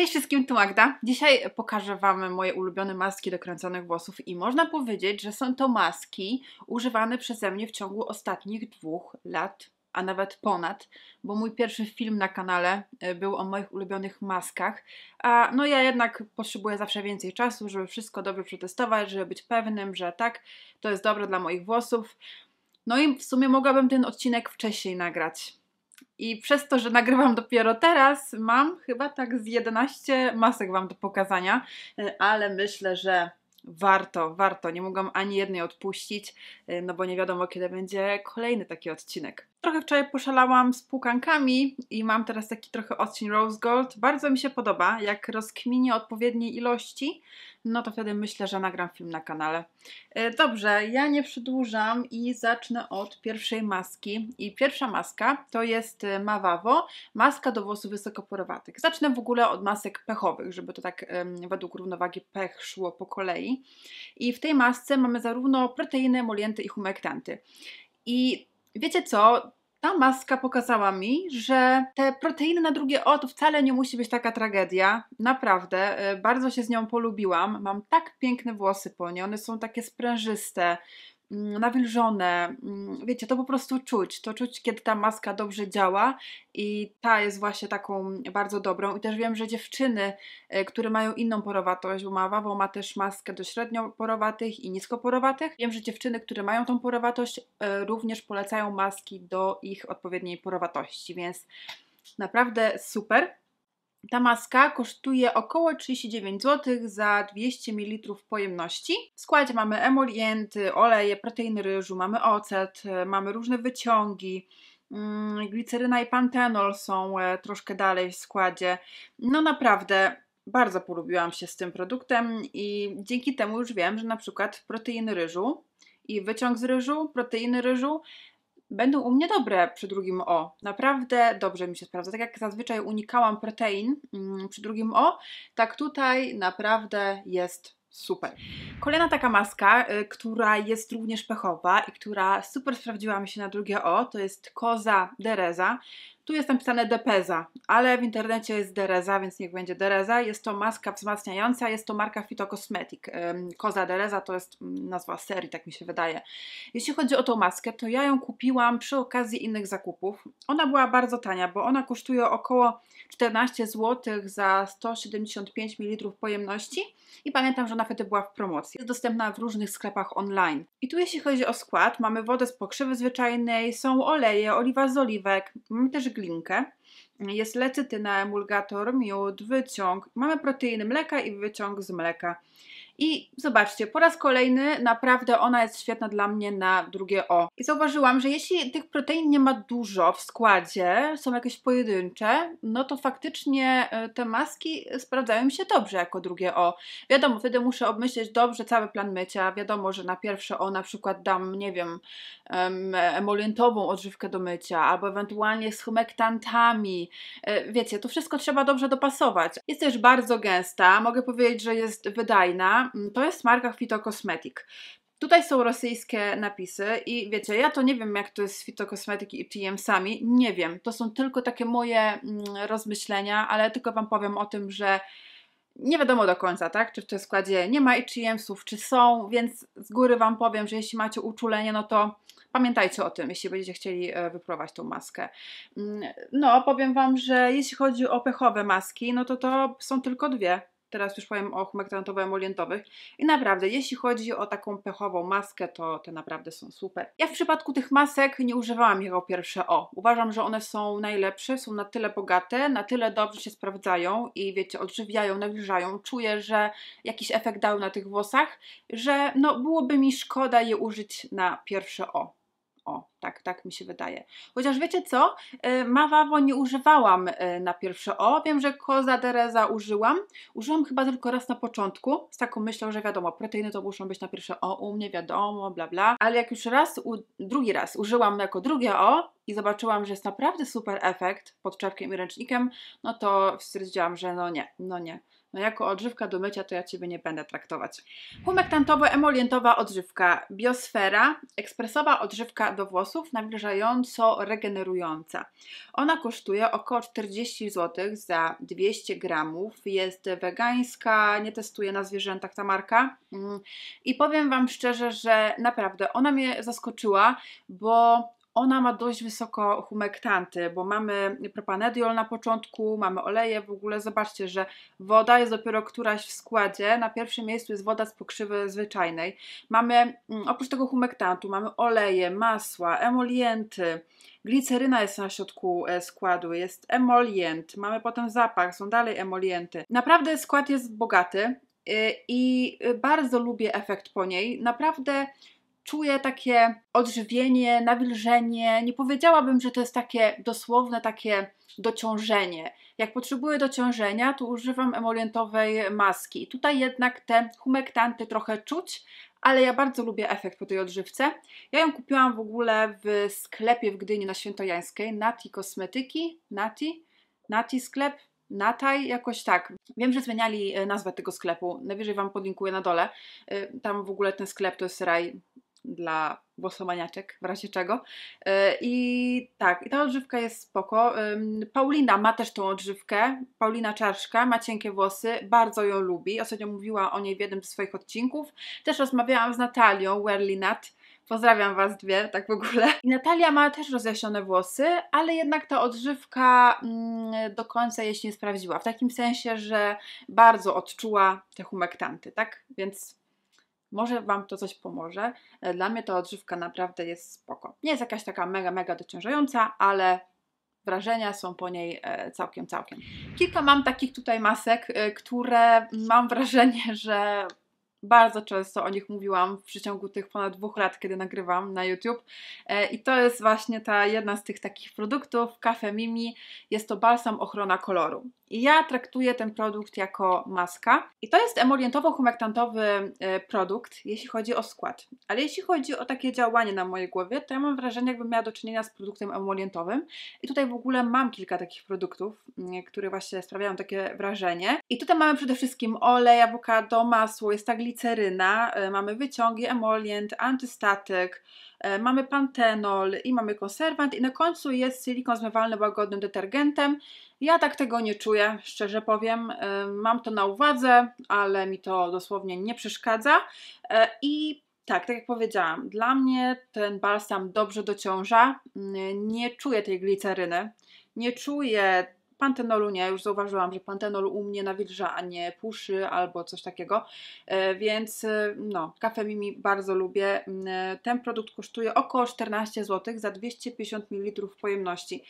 Cześć wszystkim, tu Magda. Dzisiaj pokażę Wam moje ulubione maski do kręconych włosów i można powiedzieć, że są to maski używane przeze mnie w ciągu ostatnich dwóch lat, a nawet ponad, bo mój pierwszy film na kanale e, był o moich ulubionych maskach, a no ja jednak potrzebuję zawsze więcej czasu, żeby wszystko dobrze przetestować, żeby być pewnym, że tak, to jest dobre dla moich włosów. No i w sumie mogłabym ten odcinek wcześniej nagrać, i przez to, że nagrywam dopiero teraz, mam chyba tak z 11 masek Wam do pokazania, y, ale myślę, że warto, warto. Nie mogłam ani jednej odpuścić, y, no bo nie wiadomo, kiedy będzie kolejny taki odcinek. Trochę wczoraj poszalałam z półkankami i mam teraz taki trochę odcień Rose Gold. Bardzo mi się podoba, jak rozkminię odpowiedniej ilości, no to wtedy myślę, że nagram film na kanale. E, dobrze, ja nie przedłużam i zacznę od pierwszej maski. I pierwsza maska to jest e, Mawavo, maska do włosów wysokoporowatych. Zacznę w ogóle od masek pechowych, żeby to tak według równowagi pech szło po kolei. I w tej masce mamy zarówno proteiny, emolienty i humektanty. I wiecie co, ta maska pokazała mi, że te proteiny na drugie o wcale nie musi być taka tragedia. Naprawdę, y, bardzo się z nią polubiłam. Mam tak piękne włosy po niej, one są takie sprężyste. Mm, nawilżone. Mm, wiecie, to po prostu czuć. To czuć, kiedy ta maska dobrze działa i ta jest właśnie taką bardzo dobrą. I też wiem, że dziewczyny, e, które mają inną porowatość, bo Mawa ma też maskę do średnio porowatych i nisko porowatych. Wiem, że dziewczyny, które mają tą porowatość, e, również polecają maski do ich odpowiedniej porowatości, więc naprawdę super. Ta maska kosztuje około 39 zł za 200 ml pojemności. W składzie mamy emolienty, oleje, proteiny ryżu, mamy ocet, mamy różne wyciągi, mm, gliceryna i pantenol są e, troszkę dalej w składzie. No naprawdę bardzo polubiłam się z tym produktem i dzięki temu już wiem, że na przykład proteiny ryżu i wyciąg z ryżu, proteiny ryżu będą u mnie dobre przy drugim O. Naprawdę dobrze mi się sprawdza. Tak jak zazwyczaj unikałam protein mm, przy drugim O, tak tutaj naprawdę jest super. Kolejna taka maska, y, która jest również pechowa i która super sprawdziła mi się na drugie O, to jest Koza Dereza. Tu jest napisane Depeza, ale w internecie jest Dereza, więc niech będzie Dereza. Jest to maska wzmacniająca, jest to marka Fitocosmetic. Koza Dereza to jest mm, nazwa serii, tak mi się wydaje. Jeśli chodzi o tą maskę, to ja ją kupiłam przy okazji innych zakupów. Ona była bardzo tania, bo ona kosztuje około 14 zł za 175 ml pojemności i pamiętam, że ona wtedy była w promocji. Jest dostępna w różnych sklepach online. I tu jeśli chodzi o skład, mamy wodę z pokrzywy zwyczajnej, są oleje, oliwa z oliwek, mamy też glinkę. Jest lecytyna, emulgator, miód, wyciąg. Mamy proteiny mleka i wyciąg z mleka. I zobaczcie, po raz kolejny naprawdę ona jest świetna dla mnie na drugie O. I zauważyłam, że jeśli tych protein nie ma dużo w składzie, są jakieś pojedyncze, no to faktycznie e, te maski sprawdzają się dobrze jako drugie O. Wiadomo, wtedy muszę obmyśleć dobrze cały plan mycia. Wiadomo, że na pierwsze O na przykład dam, nie wiem, emolientową odżywkę do mycia, albo ewentualnie z humektantami. E, wiecie, to wszystko trzeba dobrze dopasować. Jest też bardzo gęsta, mogę powiedzieć, że jest wydajna. Mm, to jest marka Fitokosmetik. Tutaj są rosyjskie napisy i wiecie, ja to nie wiem jak to jest z fitokosmetyki i TM-sami, nie wiem. To są tylko takie moje mm, rozmyślenia, ale tylko Wam powiem o tym, że nie wiadomo do końca, tak? Czy w tym składzie nie ma i ITM-sów, czy są, więc z góry Wam powiem, że jeśli macie uczulenie, no to pamiętajcie o tym, jeśli będziecie chcieli e, wypróbować tą maskę. Mm, no, powiem Wam, że jeśli chodzi o pechowe maski, no to to są tylko dwie teraz już powiem o humektantowo-emolientowych. I naprawdę, jeśli chodzi o taką pechową maskę, to te naprawdę są super. Ja w przypadku tych masek nie używałam jego pierwsze O. Uważam, że one są najlepsze, są na tyle bogate, na tyle dobrze się sprawdzają i wiecie, odżywiają, nawilżają. Czuję, że jakiś efekt dały na tych włosach, że no byłoby mi szkoda je użyć na pierwsze O. O, tak, tak mi się wydaje. Chociaż wiecie co? Y, Mawawo nie używałam y, na pierwsze O. Wiem, że koza dereza użyłam. Użyłam chyba tylko raz na początku, z taką myślą, że wiadomo, proteiny to muszą być na pierwsze O u mnie, wiadomo, bla bla. Ale jak już raz, u, drugi raz użyłam jako drugie O i zobaczyłam, że jest naprawdę super efekt pod czapkiem i ręcznikiem, no to stwierdziłam, że no nie, no nie no jako odżywka do mycia to ja Ciebie nie będę traktować. Humektantowo-emolientowa odżywka, biosfera, ekspresowa odżywka do włosów nawilżająco regenerująca. Ona kosztuje około 40 zł za 200 gramów, jest wegańska, nie testuje na zwierzętach ta marka mm. i powiem Wam szczerze, że naprawdę ona mnie zaskoczyła, bo ona ma dość wysoko humektanty, bo mamy propanediol na początku, mamy oleje, w ogóle zobaczcie, że woda jest dopiero któraś w składzie, na pierwszym miejscu jest woda z pokrzywy zwyczajnej. Mamy mm, oprócz tego humektantu, mamy oleje, masła, emolienty, Gliceryna jest na środku e, składu, jest emolient, mamy potem zapach, są dalej emolienty. Naprawdę skład jest bogaty e, i e, bardzo lubię efekt po niej. Naprawdę czuję takie odżywienie, nawilżenie. Nie powiedziałabym, że to jest takie dosłowne, takie dociążenie. Jak potrzebuję dociążenia, to używam emolientowej maski. Tutaj jednak te humektanty trochę czuć, ale ja bardzo lubię efekt po tej odżywce. Ja ją kupiłam w ogóle w sklepie w Gdyni na Świętojańskiej, Nati Kosmetyki, Nati, Nati sklep, Nataj, jakoś tak. Wiem, że zmieniali e, nazwę tego sklepu, najwyżej Wam podlinkuję na dole. E, tam w ogóle ten sklep to jest raj dla włosomaniaczek, w razie czego. E, I tak, i ta odżywka jest spoko. Paulina ma też tą odżywkę, Paulina Czarszka, ma cienkie włosy, bardzo ją lubi. Ostatnio mówiła o niej w jednym z swoich odcinków. Też rozmawiałam z Natalią Werlinat, Pozdrawiam Was dwie, tak w ogóle. I Natalia ma też rozjaśnione włosy, ale jednak ta odżywka mm, do końca jej się nie sprawdziła. W takim sensie, że bardzo odczuła te humektanty, tak? Więc może Wam to coś pomoże. E, dla mnie ta odżywka naprawdę jest spoko. Nie jest jakaś taka mega, mega dociążająca, ale wrażenia są po niej e, całkiem, całkiem. Kilka mam takich tutaj masek, e, które mam wrażenie, że bardzo często o nich mówiłam w przeciągu tych ponad dwóch lat, kiedy nagrywam na YouTube. I to jest właśnie ta jedna z tych takich produktów, Cafe Mimi. Jest to balsam ochrona koloru ja traktuję ten produkt jako maska. I to jest emolientowo-humektantowy y, produkt, jeśli chodzi o skład. Ale jeśli chodzi o takie działanie na mojej głowie, to ja mam wrażenie, jakbym miała do czynienia z produktem emolientowym. I tutaj w ogóle mam kilka takich produktów, mm, które właśnie sprawiają takie wrażenie. I tutaj mamy przede wszystkim olej, awokado, masło, jest ta gliceryna, y, mamy wyciągi, emolient, antystatyk, y, mamy pantenol i mamy konserwant i na końcu jest silikon zmywalny łagodnym detergentem, ja tak tego nie czuję, szczerze powiem. E, mam to na uwadze, ale mi to dosłownie nie przeszkadza. E, I tak, tak jak powiedziałam, dla mnie ten balsam dobrze dociąża. Mm, nie czuję tej gliceryny, nie czuję pantenolu nie, już zauważyłam, że pantenol u mnie nawilża, a nie puszy albo coś takiego, e, więc e, no, kawę Mimi bardzo lubię. Mm, e, ten produkt kosztuje około 14 zł za 250 ml pojemności.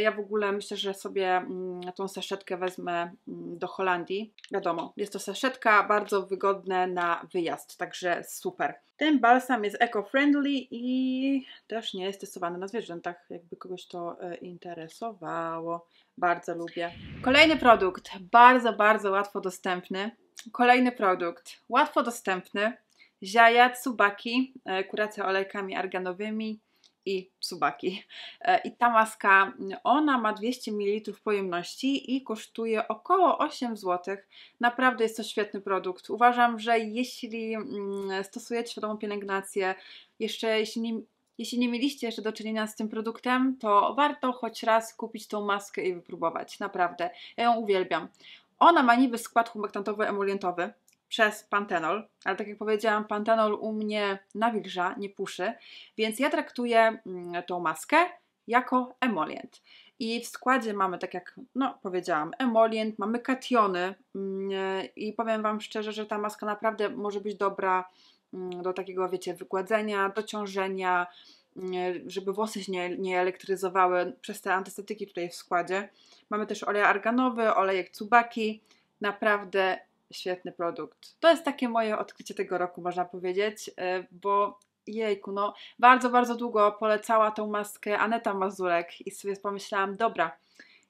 Ja w ogóle myślę, że sobie mm, tą saszetkę wezmę mm, do Holandii. Wiadomo, jest to saszetka, bardzo wygodne na wyjazd, także super. Ten balsam jest eco-friendly i też nie jest testowany na zwierzętach, jakby kogoś to e, interesowało. Bardzo lubię. Kolejny produkt, bardzo, bardzo łatwo dostępny. Kolejny produkt, łatwo dostępny. Ziaja Tsubaki, e, kuracja olejkami arganowymi i Tsubaki. E, I ta maska, ona ma 200 ml pojemności i kosztuje około 8 zł. Naprawdę jest to świetny produkt. Uważam, że jeśli mm, stosujecie świadomą pielęgnację, jeszcze jeśli nie, jeśli nie mieliście jeszcze do czynienia z tym produktem, to warto choć raz kupić tą maskę i wypróbować. Naprawdę. Ja ją uwielbiam. Ona ma niby skład humektantowy emolientowy, przez pantenol, ale tak jak powiedziałam, pantenol u mnie nawilża, nie puszy, więc ja traktuję mm, tą maskę jako emolient. I w składzie mamy, tak jak no, powiedziałam, emolient, mamy kationy mm, i powiem Wam szczerze, że ta maska naprawdę może być dobra mm, do takiego, wiecie, wygładzenia, ciążenia, żeby włosy się nie, nie elektryzowały przez te antyseptyki tutaj w składzie. Mamy też olej arganowy, olejek cubaki, naprawdę świetny produkt. To jest takie moje odkrycie tego roku, można powiedzieć, e, bo jejku, no bardzo, bardzo długo polecała tą maskę Aneta Mazurek i sobie pomyślałam, dobra,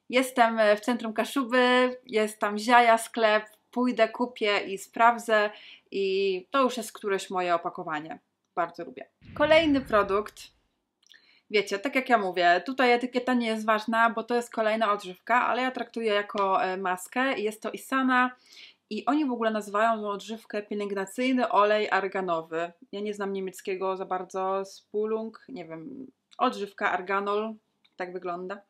jestem e, w centrum Kaszuby, jest tam Ziaja sklep, pójdę, kupię i sprawdzę i to już jest któreś moje opakowanie. Bardzo lubię. Kolejny produkt. Wiecie, tak jak ja mówię, tutaj etykieta nie jest ważna, bo to jest kolejna odżywka, ale ja traktuję jako e, maskę. Jest to Isana i oni w ogóle nazywają tą odżywkę pielęgnacyjny olej arganowy. Ja nie znam niemieckiego za bardzo, spulung, nie wiem, odżywka arganol, tak wygląda.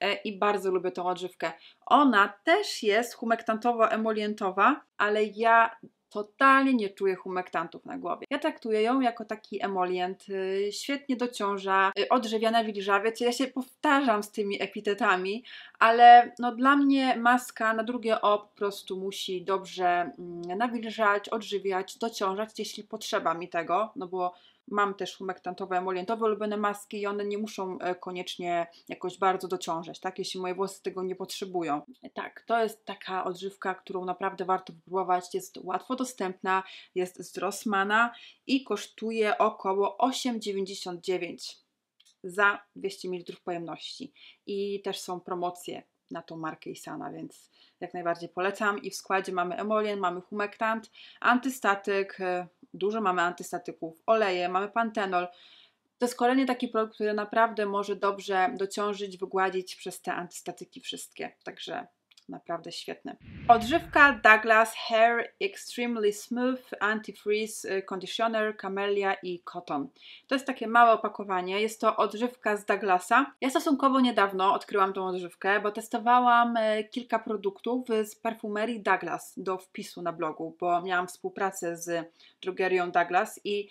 E, I bardzo lubię tą odżywkę. Ona też jest humektantowo-emolientowa, ale ja totalnie nie czuję humektantów na głowie. Ja traktuję ją jako taki emolient, y, świetnie dociąża, y, odżywiana wilżawiec. Ja się powtarzam z tymi epitetami, ale no dla mnie maska na drugie o po prostu musi dobrze mm, nawilżać, odżywiać, dociążać, jeśli potrzeba mi tego, no bo Mam też humektantowe, emolientowe ulubione maski i one nie muszą e, koniecznie jakoś bardzo dociążać, tak? Jeśli moje włosy tego nie potrzebują. Tak, to jest taka odżywka, którą naprawdę warto wypróbować. Jest łatwo dostępna, jest z Rossmana i kosztuje około 8,99 za 200 ml pojemności. I też są promocje na tą markę Isana, więc jak najbardziej polecam. I w składzie mamy emolien, mamy humektant, antystatyk, e, dużo mamy antystatyków, oleje, mamy pantenol. To jest kolejny taki produkt, który naprawdę może dobrze dociążyć, wygładzić przez te antystatyki wszystkie. Także naprawdę świetny. Odżywka Douglas Hair Extremely Smooth Antifreeze y, Conditioner Camellia i Cotton. To jest takie małe opakowanie, jest to odżywka z Douglasa. Ja stosunkowo niedawno odkryłam tą odżywkę, bo testowałam y, kilka produktów z parfumerii Douglas do wpisu na blogu, bo miałam współpracę z drogerią Douglas i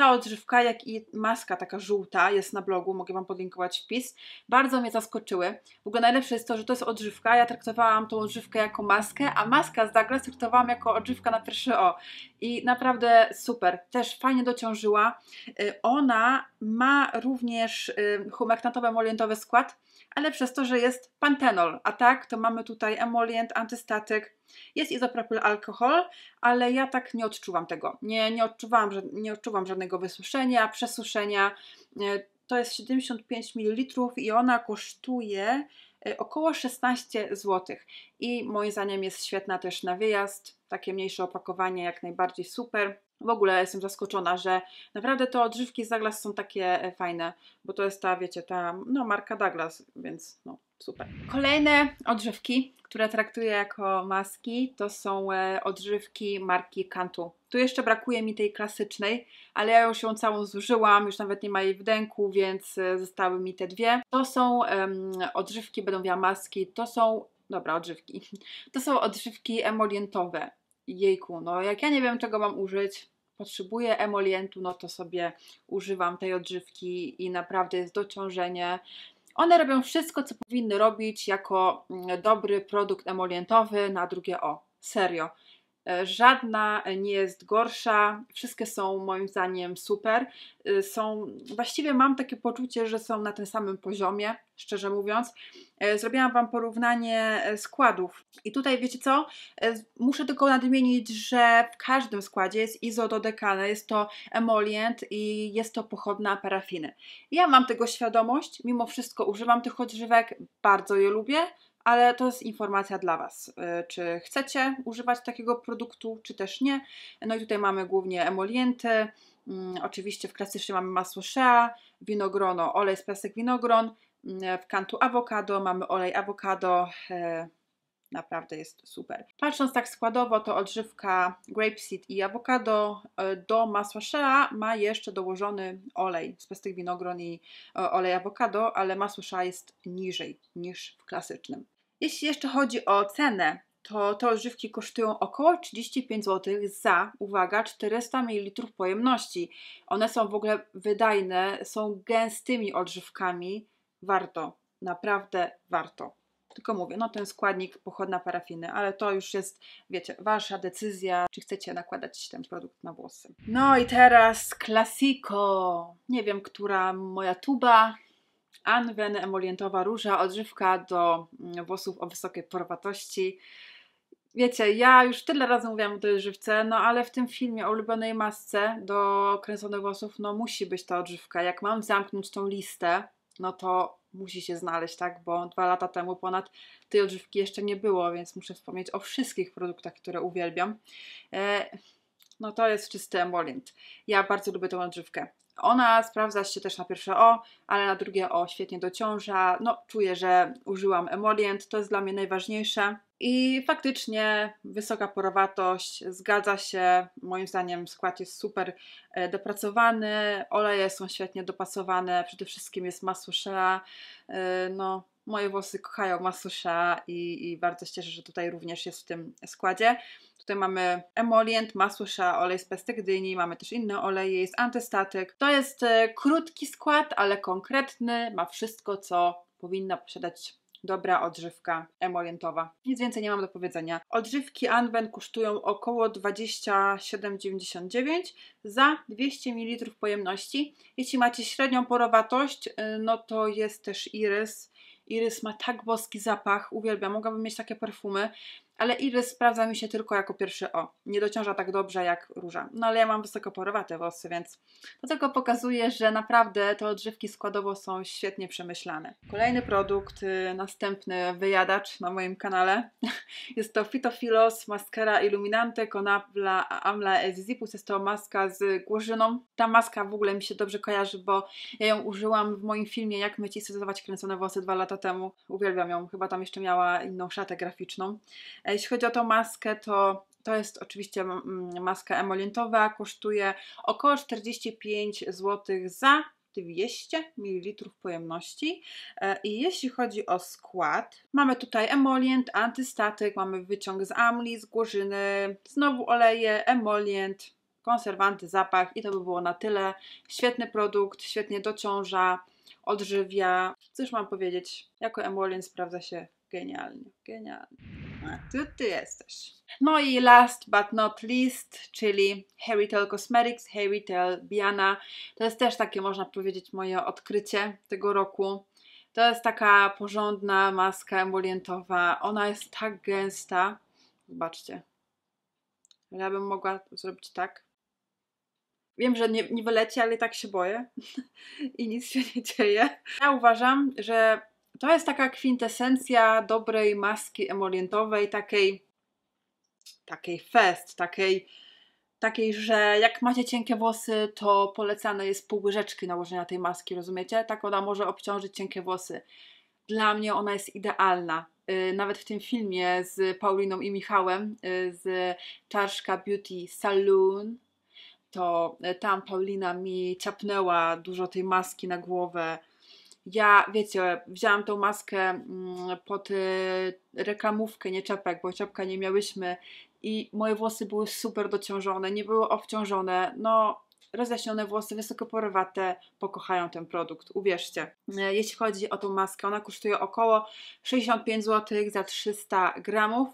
ta odżywka, jak i maska taka żółta jest na blogu, mogę Wam podlinkować wpis. Bardzo mnie zaskoczyły. W ogóle najlepsze jest to, że to jest odżywka. Ja traktowałam tą odżywkę jako maskę, a maska z Douglas traktowałam jako odżywka na pierwszy o. I naprawdę super. Też fajnie dociążyła. Y, ona ma również y, humektantowy, molientowy skład, ale przez to, że jest pantenol, a tak to mamy tutaj emolient, antystatyk, jest izopropyl alkohol, ale ja tak nie odczuwam tego. Nie, nie, odczuwam, nie odczuwam żadnego wysuszenia, przesuszenia. E, to jest 75 ml i ona kosztuje e, około 16 zł. I moim zdaniem jest świetna też na wyjazd, takie mniejsze opakowanie, jak najbardziej super. W ogóle jestem zaskoczona, że naprawdę te odżywki z Douglas są takie e, fajne, bo to jest ta, wiecie, ta no, marka Douglas, więc no, super. Kolejne odżywki, które traktuję jako maski, to są e, odżywki marki Cantu. Tu jeszcze brakuje mi tej klasycznej, ale ja już ją całą zużyłam, już nawet nie ma jej w dęku, więc e, zostały mi te dwie. To są um, odżywki, będą miała maski, to są, dobra, odżywki. To są odżywki emolientowe jejku, no jak ja nie wiem czego mam użyć, potrzebuję emolientu, no to sobie używam tej odżywki i naprawdę jest dociążenie. One robią wszystko, co powinny robić jako mm, dobry produkt emolientowy na drugie o. Serio. E, żadna nie jest gorsza, wszystkie są moim zdaniem super. E, są, właściwie mam takie poczucie, że są na tym samym poziomie, szczerze mówiąc. E, zrobiłam Wam porównanie składów. I tutaj wiecie co? Muszę tylko nadmienić, że w każdym składzie jest izododekana, jest to emolient i jest to pochodna parafiny. Ja mam tego świadomość, mimo wszystko używam tych odżywek, bardzo je lubię, ale to jest informacja dla Was, e, czy chcecie używać takiego produktu, czy też nie. No i tutaj mamy głównie emolienty, mm, oczywiście w klasycznie mamy masło shea, winogrono, olej z pesek winogron, mm, w kantu awokado mamy olej awokado, e, naprawdę jest super. Patrząc tak składowo, to odżywka grapeseed i awokado e, do masła shea ma jeszcze dołożony olej z pestych winogron i e, olej awokado, ale masło shea jest niżej niż w klasycznym. Jeśli jeszcze chodzi o cenę, to te odżywki kosztują około 35 zł za, uwaga, 400 ml pojemności. One są w ogóle wydajne, są gęstymi odżywkami. Warto, naprawdę warto. Tylko mówię, no ten składnik pochodna parafiny, ale to już jest, wiecie, wasza decyzja, czy chcecie nakładać ten produkt na włosy. No i teraz klasiko. Nie wiem, która moja tuba. Anwen emolientowa róża, odżywka do mm, włosów o wysokiej porowatości. Wiecie, ja już tyle razy mówiłam o tej odżywce, no ale w tym filmie o ulubionej masce do kręconych włosów, no musi być ta odżywka. Jak mam zamknąć tą listę, no to musi się znaleźć, tak? Bo dwa lata temu ponad tej odżywki jeszcze nie było, więc muszę wspomnieć o wszystkich produktach, które uwielbiam. E, no to jest czysty emolient. Ja bardzo lubię tę odżywkę. Ona sprawdza się też na pierwsze O, ale na drugie O świetnie dociąża. No, czuję, że użyłam emolient, to jest dla mnie najważniejsze. I faktycznie wysoka porowatość, zgadza się, moim zdaniem skład jest super e, dopracowany, oleje są świetnie dopasowane, przede wszystkim jest masło shea, e, no Moje włosy kochają masusza i, i bardzo się cieszę, że tutaj również jest w tym składzie. Tutaj mamy emolient, masusza, olej z pestek dyni, mamy też inne oleje, jest antystatyk. To jest e, krótki skład, ale konkretny, ma wszystko, co powinna posiadać dobra odżywka emolientowa. Nic więcej nie mam do powiedzenia. Odżywki Anwen kosztują około 27,99 za 200 ml pojemności. Jeśli macie średnią porowatość, e, no to jest też Iris Irys ma tak boski zapach, uwielbiam, mogłabym mieć takie perfumy ale iris sprawdza mi się tylko jako pierwszy O. Nie dociąża tak dobrze jak róża. No ale ja mam wysoko włosy, więc to tylko pokazuje, że naprawdę te odżywki składowo są świetnie przemyślane. Kolejny produkt, y, następny wyjadacz na moim kanale. Jest to Fitofilos Mascara Illuminante Conabla Amla Ezizipus. Jest to maska z głożyną. Ta maska w ogóle mi się dobrze kojarzy, bo ja ją użyłam w moim filmie Jak myć i stylizować kręcone włosy dwa lata temu. Uwielbiam ją. Chyba tam jeszcze miała inną szatę graficzną. E, jeśli chodzi o tą maskę, to to jest oczywiście mm, mm, maska emolientowa, kosztuje około 45 zł za 200 ml pojemności. E, I jeśli chodzi o skład, mamy tutaj emolient, antystatyk, mamy wyciąg z amli, z górzyny, znowu oleje, emolient, konserwanty, zapach i to by było na tyle. Świetny produkt, świetnie dociąża, odżywia. Cóż mam powiedzieć, jako emolient sprawdza się genialnie, genialnie. Tu ty jesteś. No i last but not least, czyli Heritel Cosmetics, Heritel Biana. To jest też takie, można powiedzieć, moje odkrycie tego roku. To jest taka porządna maska emolientowa. Ona jest tak gęsta. Zobaczcie. Ja bym mogła zrobić tak. Wiem, że nie, nie wyleci, ale tak się boję i nic się nie dzieje. Ja uważam, że to jest taka kwintesencja dobrej maski emolientowej, takiej, takiej fest, takiej, takiej, że jak macie cienkie włosy, to polecane jest pół łyżeczki nałożenia tej maski, rozumiecie? Tak ona może obciążyć cienkie włosy. Dla mnie ona jest idealna. Y, nawet w tym filmie z Pauliną i Michałem y, z Czarszka Beauty Saloon, to tam Paulina mi ciapnęła dużo tej maski na głowę ja, wiecie, wzięłam tą maskę mm, pod y, reklamówkę, nie czepek, bo czepka nie miałyśmy i moje włosy były super dociążone, nie były obciążone, no rozjaśnione włosy, wysoko porywate, pokochają ten produkt, uwierzcie. E, jeśli chodzi o tą maskę, ona kosztuje około 65 zł za 300 gramów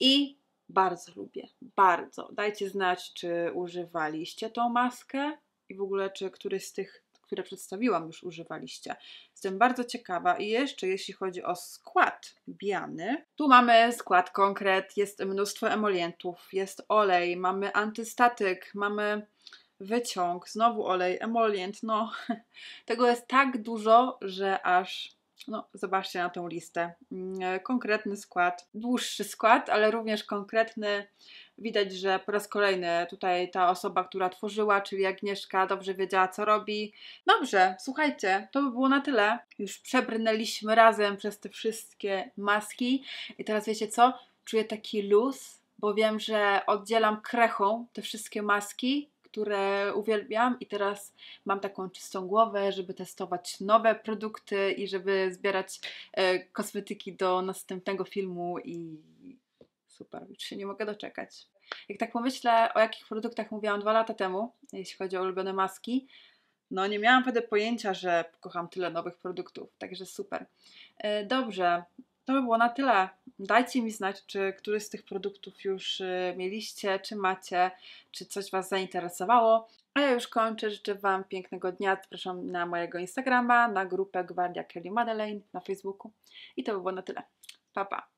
i bardzo lubię, bardzo. Dajcie znać, czy używaliście tą maskę i w ogóle, czy któryś z tych które przedstawiłam, już używaliście. Jestem bardzo ciekawa i jeszcze jeśli chodzi o skład biany, tu mamy skład konkret, jest mnóstwo emolientów, jest olej, mamy antystatyk, mamy wyciąg, znowu olej, emolient, no tego jest tak dużo, że aż no, zobaczcie na tą listę. Mm, e, konkretny skład, dłuższy skład, ale również konkretny. Widać, że po raz kolejny tutaj ta osoba, która tworzyła, czyli Agnieszka, dobrze wiedziała, co robi. Dobrze, słuchajcie, to by było na tyle. Już przebrnęliśmy razem przez te wszystkie maski. I teraz wiecie co? Czuję taki luz, bo wiem, że oddzielam krechą te wszystkie maski które uwielbiam i teraz mam taką czystą głowę, żeby testować nowe produkty i żeby zbierać e, kosmetyki do następnego filmu i super, już się nie mogę doczekać. Jak tak pomyślę, o jakich produktach mówiłam dwa lata temu, jeśli chodzi o ulubione maski, no nie miałam wtedy pojęcia, że kocham tyle nowych produktów, także super. E, dobrze, to by było na tyle. Dajcie mi znać, czy któryś z tych produktów już y, mieliście, czy macie, czy coś Was zainteresowało. A ja już kończę, życzę Wam pięknego dnia. Zapraszam na mojego Instagrama, na grupę Gwardia Kelly Madeleine na Facebooku. I to by było na tyle. Pa, pa.